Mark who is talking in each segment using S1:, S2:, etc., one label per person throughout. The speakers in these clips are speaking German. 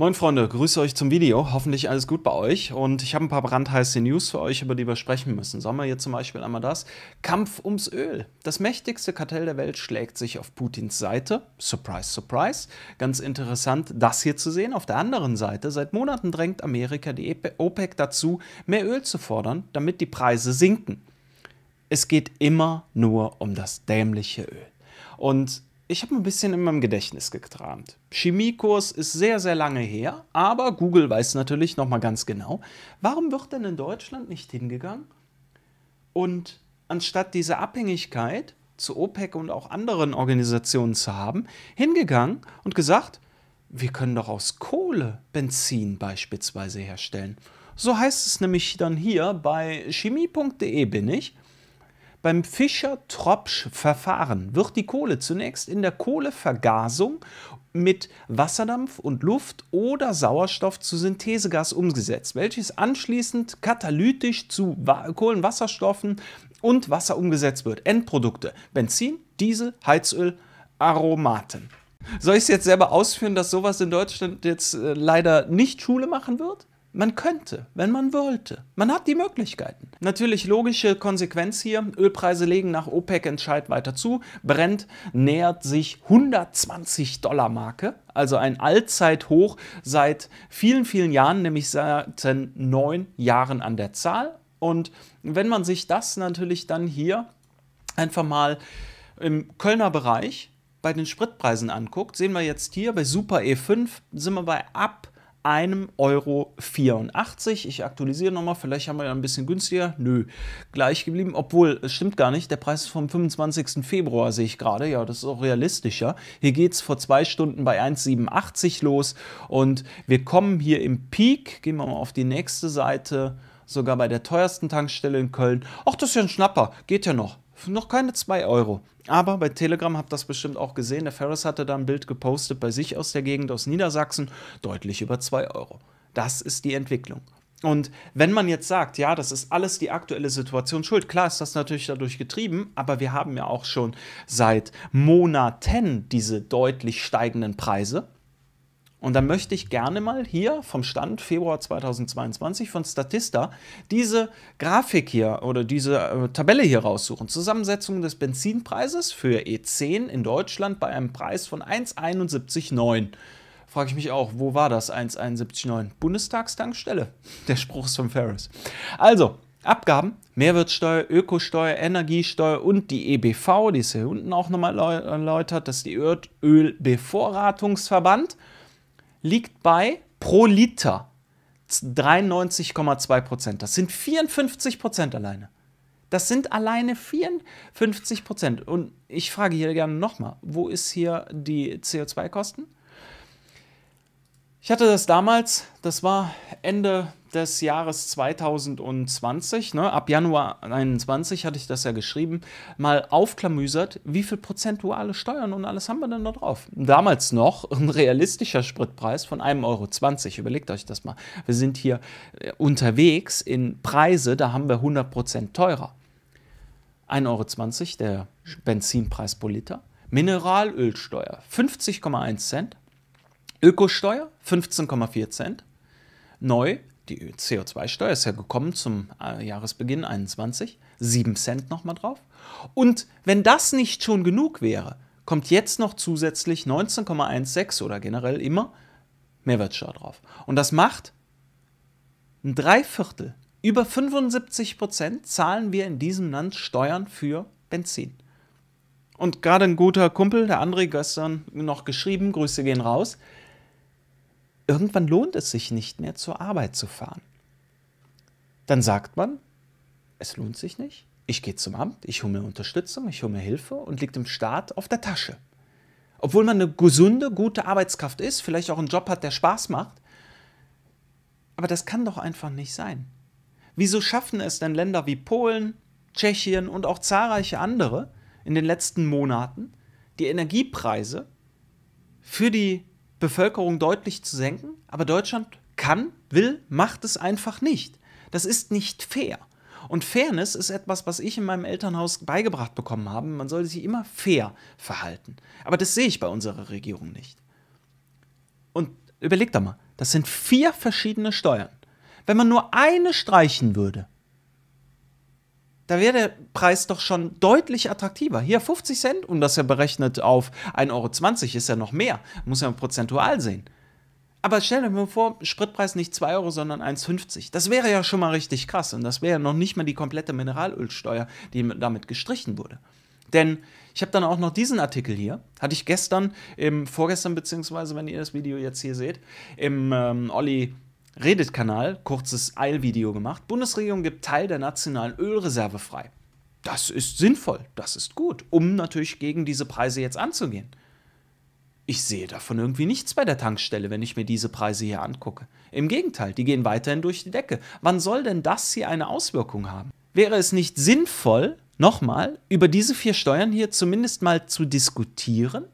S1: Moin Freunde, grüße euch zum Video. Hoffentlich alles gut bei euch. Und ich habe ein paar brandheiße News für euch, über die wir sprechen müssen. Sagen wir hier zum Beispiel einmal das? Kampf ums Öl. Das mächtigste Kartell der Welt schlägt sich auf Putins Seite. Surprise, surprise. Ganz interessant, das hier zu sehen. Auf der anderen Seite, seit Monaten drängt Amerika die e OPEC dazu, mehr Öl zu fordern, damit die Preise sinken. Es geht immer nur um das dämliche Öl. Und ich habe ein bisschen in meinem Gedächtnis gekramt. Chemiekurs ist sehr, sehr lange her, aber Google weiß natürlich nochmal ganz genau, warum wird denn in Deutschland nicht hingegangen und anstatt diese Abhängigkeit zu OPEC und auch anderen Organisationen zu haben, hingegangen und gesagt, wir können doch aus Kohle Benzin beispielsweise herstellen. So heißt es nämlich dann hier bei chemie.de bin ich. Beim Fischer-Tropsch-Verfahren wird die Kohle zunächst in der Kohlevergasung mit Wasserdampf und Luft oder Sauerstoff zu Synthesegas umgesetzt, welches anschließend katalytisch zu Kohlenwasserstoffen und Wasser umgesetzt wird. Endprodukte: Benzin, Diesel, Heizöl, Aromaten. Soll ich es jetzt selber ausführen, dass sowas in Deutschland jetzt äh, leider nicht Schule machen wird? Man könnte, wenn man wollte. Man hat die Möglichkeiten. Natürlich logische Konsequenz hier. Ölpreise legen nach OPEC-Entscheid weiter zu. Brent nähert sich 120 Dollar Marke, also ein Allzeithoch seit vielen, vielen Jahren, nämlich seit neun Jahren an der Zahl. Und wenn man sich das natürlich dann hier einfach mal im Kölner Bereich bei den Spritpreisen anguckt, sehen wir jetzt hier bei Super E5 sind wir bei ab 1,84 Euro. Ich aktualisiere nochmal, vielleicht haben wir ja ein bisschen günstiger. Nö, gleich geblieben. Obwohl, es stimmt gar nicht, der Preis ist vom 25. Februar, sehe ich gerade. Ja, das ist auch realistischer. Hier geht es vor zwei Stunden bei 1,87 los und wir kommen hier im Peak. Gehen wir mal auf die nächste Seite sogar bei der teuersten Tankstelle in Köln. Ach, das ist ja ein Schnapper, geht ja noch noch keine 2 Euro. Aber bei Telegram habt ihr das bestimmt auch gesehen. Der Ferris hatte da ein Bild gepostet bei sich aus der Gegend aus Niedersachsen, deutlich über 2 Euro. Das ist die Entwicklung. Und wenn man jetzt sagt, ja, das ist alles die aktuelle Situation schuld, klar ist das natürlich dadurch getrieben, aber wir haben ja auch schon seit Monaten diese deutlich steigenden Preise. Und dann möchte ich gerne mal hier vom Stand Februar 2022 von Statista diese Grafik hier oder diese äh, Tabelle hier raussuchen. Zusammensetzung des Benzinpreises für E10 in Deutschland bei einem Preis von 1,71,9. Frage ich mich auch, wo war das 1,71,9? Bundestagstankstelle. Der Spruch ist von Ferris. Also, Abgaben, Mehrwertsteuer, Ökosteuer, Energiesteuer und die EBV, die ist hier unten auch nochmal erläutert, das ist die Ölbevorratungsverband. -Öl liegt bei pro Liter 93,2 Prozent. Das sind 54 Prozent alleine. Das sind alleine 54 Prozent. Und ich frage hier gerne nochmal, wo ist hier die CO2-Kosten? Ich hatte das damals, das war Ende des Jahres 2020, ne, ab Januar 2021 hatte ich das ja geschrieben, mal aufklamüsert, wie viel prozentuale Steuern und alles haben wir denn da drauf? Damals noch ein realistischer Spritpreis von 1,20 Euro. Überlegt euch das mal. Wir sind hier äh, unterwegs in Preise, da haben wir 100 Prozent teurer. 1,20 Euro der Benzinpreis pro Liter. Mineralölsteuer 50,1 Cent. Ökosteuer 15,4 Cent. Neu die CO2-Steuer ist ja gekommen zum äh, Jahresbeginn 21, 7 Cent nochmal drauf. Und wenn das nicht schon genug wäre, kommt jetzt noch zusätzlich 19,16 oder generell immer Mehrwertsteuer drauf. Und das macht ein Dreiviertel, über 75 Prozent zahlen wir in diesem Land Steuern für Benzin. Und gerade ein guter Kumpel, der André, gestern noch geschrieben, Grüße gehen raus, irgendwann lohnt es sich nicht mehr zur Arbeit zu fahren. Dann sagt man, es lohnt sich nicht, ich gehe zum Amt, ich hole mir Unterstützung, ich hole mir Hilfe und liegt dem Staat auf der Tasche. Obwohl man eine gesunde, gute Arbeitskraft ist, vielleicht auch einen Job hat, der Spaß macht. Aber das kann doch einfach nicht sein. Wieso schaffen es denn Länder wie Polen, Tschechien und auch zahlreiche andere in den letzten Monaten, die Energiepreise für die Bevölkerung deutlich zu senken, aber Deutschland kann, will, macht es einfach nicht. Das ist nicht fair. Und Fairness ist etwas, was ich in meinem Elternhaus beigebracht bekommen habe. Man sollte sich immer fair verhalten. Aber das sehe ich bei unserer Regierung nicht. Und überleg da mal, das sind vier verschiedene Steuern. Wenn man nur eine streichen würde, da wäre der Preis doch schon deutlich attraktiver. Hier 50 Cent und das ja berechnet auf 1,20 Euro ist ja noch mehr. Muss ja prozentual sehen. Aber stell dir mal vor, Spritpreis nicht 2 Euro, sondern 1,50. Das wäre ja schon mal richtig krass. Und das wäre ja noch nicht mal die komplette Mineralölsteuer, die damit gestrichen wurde. Denn ich habe dann auch noch diesen Artikel hier, hatte ich gestern, ähm, vorgestern beziehungsweise, wenn ihr das Video jetzt hier seht, im ähm, Olli Reddit-Kanal kurzes Eilvideo gemacht. Bundesregierung gibt Teil der nationalen Ölreserve frei. Das ist sinnvoll, das ist gut, um natürlich gegen diese Preise jetzt anzugehen. Ich sehe davon irgendwie nichts bei der Tankstelle, wenn ich mir diese Preise hier angucke. Im Gegenteil, die gehen weiterhin durch die Decke. Wann soll denn das hier eine Auswirkung haben? Wäre es nicht sinnvoll, nochmal, über diese vier Steuern hier zumindest mal zu diskutieren,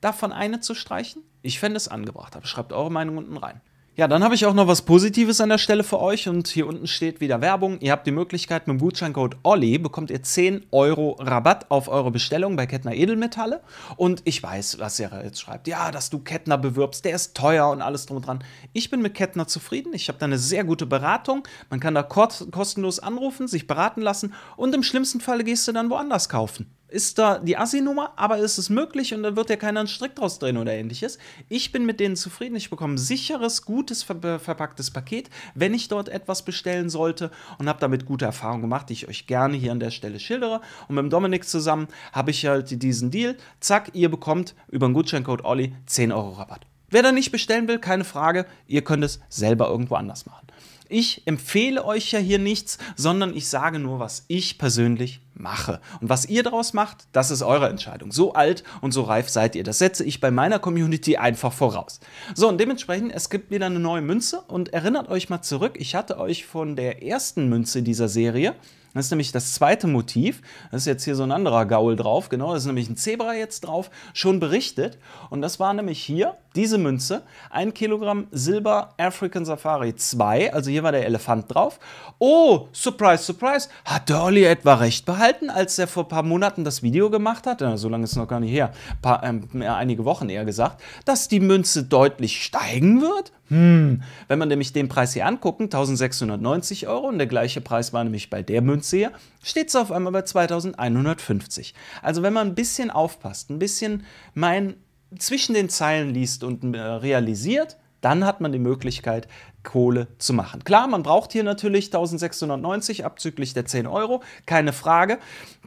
S1: davon eine zu streichen? Ich fände es angebracht, aber schreibt eure Meinung unten rein. Ja, dann habe ich auch noch was Positives an der Stelle für euch und hier unten steht wieder Werbung. Ihr habt die Möglichkeit, mit dem Gutscheincode OLLI bekommt ihr 10 Euro Rabatt auf eure Bestellung bei Kettner Edelmetalle. Und ich weiß, was ihr jetzt schreibt. Ja, dass du Kettner bewirbst, der ist teuer und alles drum und dran. Ich bin mit Kettner zufrieden. Ich habe da eine sehr gute Beratung. Man kann da kostenlos anrufen, sich beraten lassen und im schlimmsten Fall gehst du dann woanders kaufen ist da die Assi-Nummer, aber ist es möglich und da wird ja keiner einen Strick draus drehen oder ähnliches. Ich bin mit denen zufrieden. Ich bekomme sicheres, gutes ver verpacktes Paket, wenn ich dort etwas bestellen sollte und habe damit gute Erfahrungen gemacht, die ich euch gerne hier an der Stelle schildere. Und mit dem Dominik zusammen habe ich halt diesen Deal. Zack, ihr bekommt über den Gutscheincode Olli 10 Euro Rabatt. Wer da nicht bestellen will, keine Frage, ihr könnt es selber irgendwo anders machen. Ich empfehle euch ja hier nichts, sondern ich sage nur, was ich persönlich mache. Und was ihr daraus macht, das ist eure Entscheidung. So alt und so reif seid ihr. Das setze ich bei meiner Community einfach voraus. So, und dementsprechend, es gibt wieder eine neue Münze und erinnert euch mal zurück, ich hatte euch von der ersten Münze dieser Serie, das ist nämlich das zweite Motiv, das ist jetzt hier so ein anderer Gaul drauf, genau, das ist nämlich ein Zebra jetzt drauf, schon berichtet. Und das war nämlich hier diese Münze, ein Kilogramm Silber African Safari 2, also hier war der Elefant drauf. Oh, surprise, surprise, hat der Olli etwa recht behalten, als er vor ein paar Monaten das Video gemacht hat, so lange ist es noch gar nicht her, paar, äh, einige Wochen eher gesagt, dass die Münze deutlich steigen wird? Hm, wenn man nämlich den Preis hier angucken, 1690 Euro und der gleiche Preis war nämlich bei der Münze hier, steht es auf einmal bei 2150. Also wenn man ein bisschen aufpasst, ein bisschen mein zwischen den Zeilen liest und äh, realisiert, dann hat man die Möglichkeit, Kohle zu machen. Klar, man braucht hier natürlich 1690 abzüglich der 10 Euro, keine Frage.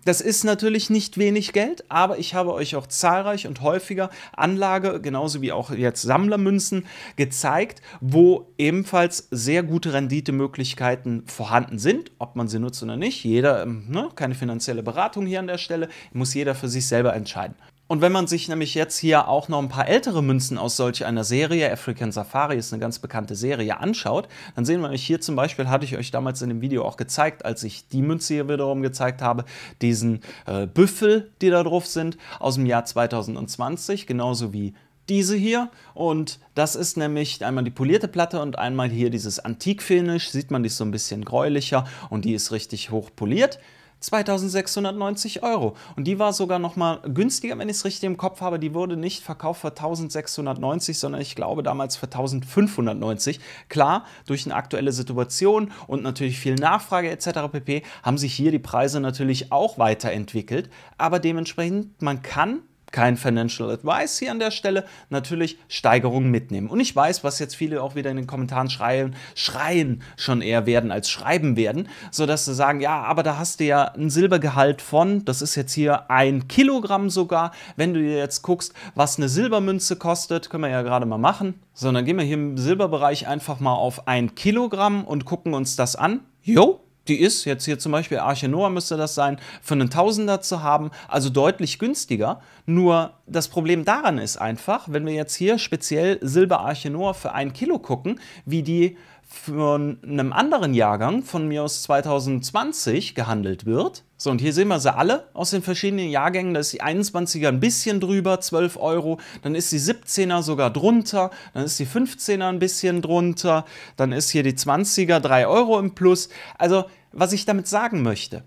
S1: Das ist natürlich nicht wenig Geld, aber ich habe euch auch zahlreich und häufiger Anlage, genauso wie auch jetzt Sammlermünzen, gezeigt, wo ebenfalls sehr gute Renditemöglichkeiten vorhanden sind, ob man sie nutzt oder nicht. Jeder, ähm, ne, keine finanzielle Beratung hier an der Stelle, muss jeder für sich selber entscheiden. Und wenn man sich nämlich jetzt hier auch noch ein paar ältere Münzen aus solch einer Serie, African Safari ist eine ganz bekannte Serie, anschaut, dann sehen wir hier zum Beispiel, hatte ich euch damals in dem Video auch gezeigt, als ich die Münze hier wiederum gezeigt habe, diesen äh, Büffel, die da drauf sind, aus dem Jahr 2020, genauso wie diese hier und das ist nämlich einmal die polierte Platte und einmal hier dieses Antik-Finish, sieht man, die so ein bisschen gräulicher und die ist richtig hoch poliert. 2690 Euro. Und die war sogar nochmal günstiger, wenn ich es richtig im Kopf habe. Die wurde nicht verkauft für 1690, sondern ich glaube damals für 1590. Klar, durch eine aktuelle Situation und natürlich viel Nachfrage etc. pp. haben sich hier die Preise natürlich auch weiterentwickelt. Aber dementsprechend, man kann kein Financial Advice hier an der Stelle, natürlich Steigerungen mitnehmen. Und ich weiß, was jetzt viele auch wieder in den Kommentaren schreien, schreien schon eher werden als schreiben werden, sodass sie sagen, ja, aber da hast du ja ein Silbergehalt von, das ist jetzt hier ein Kilogramm sogar. Wenn du jetzt guckst, was eine Silbermünze kostet, können wir ja gerade mal machen. So, dann gehen wir hier im Silberbereich einfach mal auf ein Kilogramm und gucken uns das an. Jo, die ist, jetzt hier zum Beispiel Arche Noah müsste das sein, für einen Tausender zu haben, also deutlich günstiger. Nur das Problem daran ist einfach, wenn wir jetzt hier speziell Silber Arche Noah für ein Kilo gucken, wie die von einem anderen Jahrgang von mir aus 2020 gehandelt wird. So, und hier sehen wir sie alle aus den verschiedenen Jahrgängen. Da ist die 21er ein bisschen drüber, 12 Euro. Dann ist die 17er sogar drunter. Dann ist die 15er ein bisschen drunter. Dann ist hier die 20er 3 Euro im Plus. Also was ich damit sagen möchte.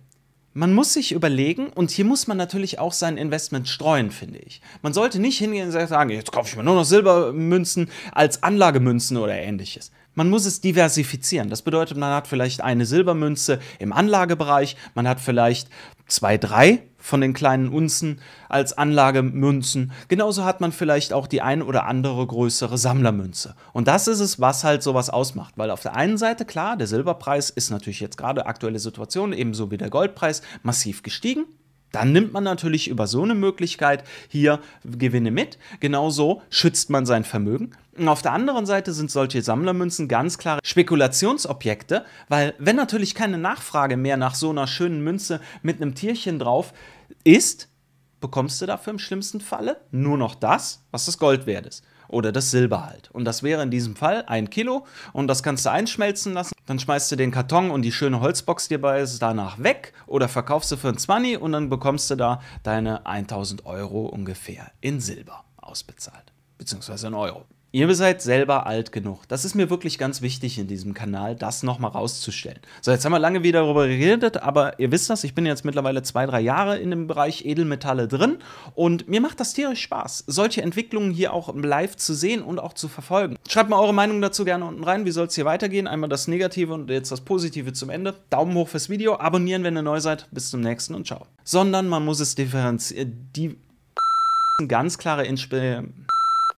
S1: Man muss sich überlegen, und hier muss man natürlich auch sein Investment streuen, finde ich. Man sollte nicht hingehen und sagen, jetzt kaufe ich mir nur noch Silbermünzen als Anlagemünzen oder ähnliches. Man muss es diversifizieren. Das bedeutet, man hat vielleicht eine Silbermünze im Anlagebereich, man hat vielleicht zwei, drei von den kleinen Unzen als Anlagemünzen. Genauso hat man vielleicht auch die ein oder andere größere Sammlermünze. Und das ist es, was halt sowas ausmacht. Weil auf der einen Seite, klar, der Silberpreis ist natürlich jetzt gerade aktuelle Situation, ebenso wie der Goldpreis, massiv gestiegen dann nimmt man natürlich über so eine Möglichkeit hier Gewinne mit. Genauso schützt man sein Vermögen. Und auf der anderen Seite sind solche Sammlermünzen ganz klare Spekulationsobjekte, weil wenn natürlich keine Nachfrage mehr nach so einer schönen Münze mit einem Tierchen drauf ist, bekommst du dafür im schlimmsten Falle nur noch das, was das Gold wert ist. Oder das Silber halt. Und das wäre in diesem Fall ein Kilo und das kannst du einschmelzen lassen dann schmeißt du den Karton und die schöne Holzbox, die bei ist, danach weg oder verkaufst du für ein 20 und dann bekommst du da deine 1000 Euro ungefähr in Silber ausbezahlt, beziehungsweise in Euro. Ihr seid selber alt genug. Das ist mir wirklich ganz wichtig in diesem Kanal, das nochmal rauszustellen. So, jetzt haben wir lange wieder darüber geredet, aber ihr wisst das, ich bin jetzt mittlerweile zwei, drei Jahre in dem Bereich Edelmetalle drin und mir macht das tierisch Spaß, solche Entwicklungen hier auch live zu sehen und auch zu verfolgen. Schreibt mal eure Meinung dazu gerne unten rein, wie soll es hier weitergehen? Einmal das Negative und jetzt das Positive zum Ende. Daumen hoch fürs Video, abonnieren, wenn ihr neu seid. Bis zum nächsten und ciao. Sondern man muss es differenzieren. Die ganz klare Inspiration.